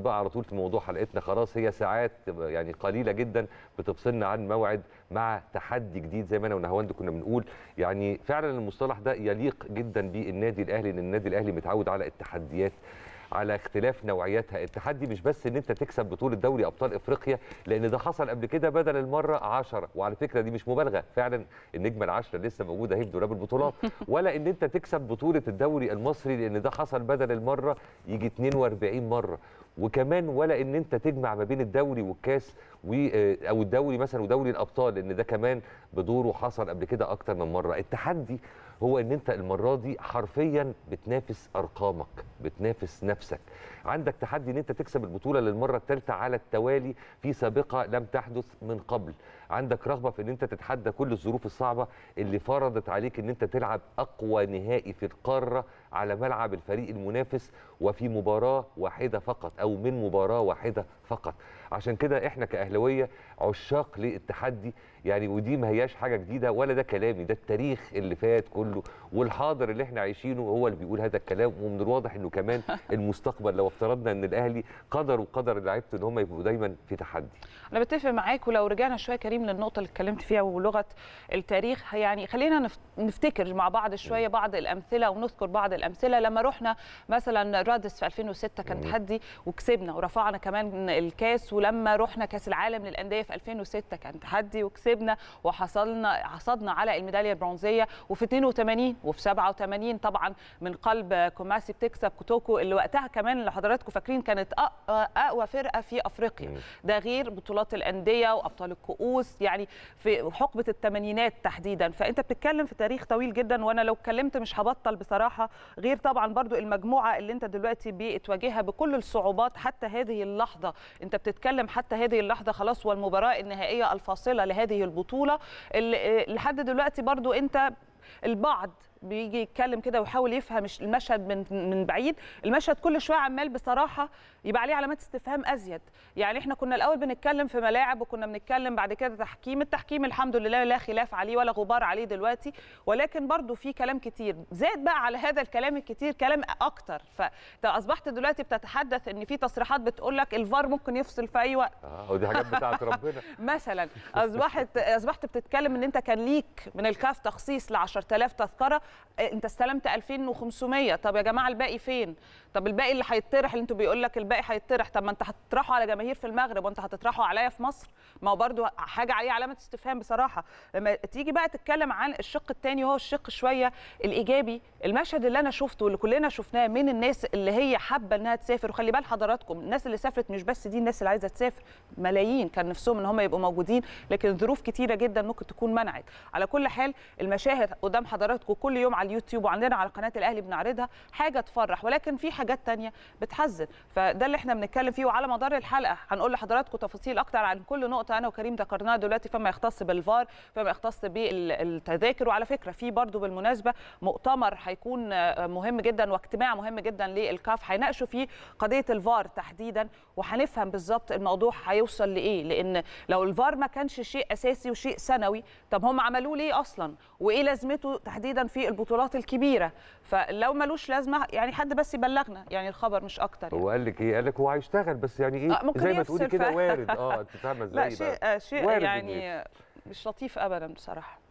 بقى على طول في موضوع حلقتنا خلاص هي ساعات يعني قليله جدا بتفصلنا عن موعد مع تحدي جديد زي ما انا ونهواند كنا بنقول يعني فعلا المصطلح ده يليق جدا بالنادي الاهلي لان النادي الاهلي متعود على التحديات على اختلاف نوعياتها التحدي مش بس ان انت تكسب بطوله دوري ابطال افريقيا لان ده حصل قبل كده بدل المره 10 وعلى فكره دي مش مبالغه فعلا النجمه العشره لسه موجوده اهي في دولاب البطولات ولا ان انت تكسب بطوله الدوري المصري لان ده حصل بدل المره يجي 42 مره وكمان ولا ان انت تجمع ما بين الدوري والكاس آه، او الدوري مثلا ودوري الابطال لان ده كمان بدوره حصل قبل كده اكتر من مره التحدي هو ان انت المره دي حرفيا بتنافس ارقامك بتنافس نفسك عندك تحدي ان انت تكسب البطوله للمره الثالثه على التوالي في سابقه لم تحدث من قبل عندك رغبه في ان انت تتحدى كل الظروف الصعبه اللي فرضت عليك ان انت تلعب اقوى نهائي في القاره على ملعب الفريق المنافس وفي مباراه واحده فقط او من مباراه واحده فقط عشان كده احنا كاهلاويه عشاق للتحدي يعني ودي ما هياش حاجه جديده ولا ده كلامي ده التاريخ اللي فات كله والحاضر اللي احنا عايشينه هو اللي بيقول هذا الكلام ومن الواضح انه كمان المستقبل لو افترضنا ان الاهلي قدر وقدر لعيبته ان هم يبقوا دايما في تحدي انا بتفق معاك ولو رجعنا شويه كريم للنقطه اللي اتكلمت فيها ولغه التاريخ يعني خلينا نفتكر مع بعض شويه بعض الامثله ونذكر بعض الامثله لما رحنا مثلا رادس في 2006 كان تحدي وكسبنا ورفعنا كمان الكاس ولما رحنا كاس العالم للانديه في 2006 كان تحدي وكسبنا وحصلنا حصدنا على الميداليه البرونزيه وفي 82 وفي 87 طبعا من قلب كوماسي بتكسب كوتوكو اللي وقتها كمان اللي حضراتكم فاكرين كانت اقوى فرقه في افريقيا ده غير بطولات الانديه وابطال الكؤوس يعني في حقبه الثمانينات تحديدا فانت بتتكلم في تاريخ طويل جدا وانا لو اتكلمت مش هبطل بصراحه غير طبعا برضو المجموعه اللي انت دلوقتي بتواجهها بكل الصعوبات حتى هذه اللحظه انت بتتكلم حتى هذه اللحظه خلاص والمباراه النهائيه الفاصله لهذه البطوله آه، لحد دلوقتي برضو انت البعض بيجي يتكلم كده ويحاول يفهم المشهد من من بعيد المشهد كل شويه عمال بصراحه يبقى عليه علامات استفهام ازيد يعني احنا كنا الاول بنتكلم في ملاعب وكنا بنتكلم بعد كده تحكيم التحكيم الحمد لله لا خلاف عليه ولا غبار عليه دلوقتي ولكن برضو في كلام كتير زاد بقى على هذا الكلام الكتير كلام اكتر فاصبحت دلوقتي بتتحدث ان في تصريحات بتقول لك الفار ممكن يفصل في اي وقت اه ودي حاجات بتاعه ربنا مثلا اصبحت اصبحت بتتكلم ان انت كان ليك من الكاف تخصيص ل 10000 تذكره إيه، انت استلمت 2500 طب يا جماعه الباقي فين طب الباقي اللي هيطرح اللي انتوا بيقول لك الباقي هيطرح طب ما انت هتطرحه على جماهير في المغرب وانت هتطرحه عليا في مصر ما هو برده حاجه عليه علامه استفهام بصراحه لما تيجي بقى تتكلم عن الشق الثاني وهو الشق شويه الايجابي المشهد اللي انا شفته واللي كلنا شفناه من الناس اللي هي حابه انها تسافر وخلي بال حضراتكم الناس اللي سافرت مش بس دي الناس اللي عايزه تسافر ملايين كان نفسهم ان هم يبقوا موجودين لكن ظروف كتيره جدا ممكن تكون منعت على كل حال المشاهد قدام حضراتكم كل يوم على اليوتيوب وعندنا على قناه الاهلي بنعرضها حاجه تفرح ولكن في حاجات تانية بتحزن فده اللي احنا بنتكلم فيه وعلى مدار الحلقه هنقول لحضراتكم تفاصيل اكتر عن كل نقطه انا وكريم ذكرناها دلوقتي فما يختص بالفار فما يختص بالتذاكر وعلى فكره في برضو بالمناسبه مؤتمر هيكون مهم جدا واجتماع مهم جدا للكاف هيناقشوا فيه قضيه الفار تحديدا وهنفهم بالظبط الموضوع هيوصل لايه لان لو الفار ما كانش شيء اساسي وشيء ثانوي طب هم عملوه ليه اصلا وايه لازمته تحديدا في البطولات الكبيره فلو ملوش لازمه يعني حد بس يبلغنا يعني الخبر مش اكتر يعني. هو قال لك ايه قال لك هو هيشتغل بس يعني ايه آه، ممكن زي ما تقولي كده وارد اه انت فاهمه ازاي لا شيء آه، شيء يعني مش لطيف ابدا بصراحه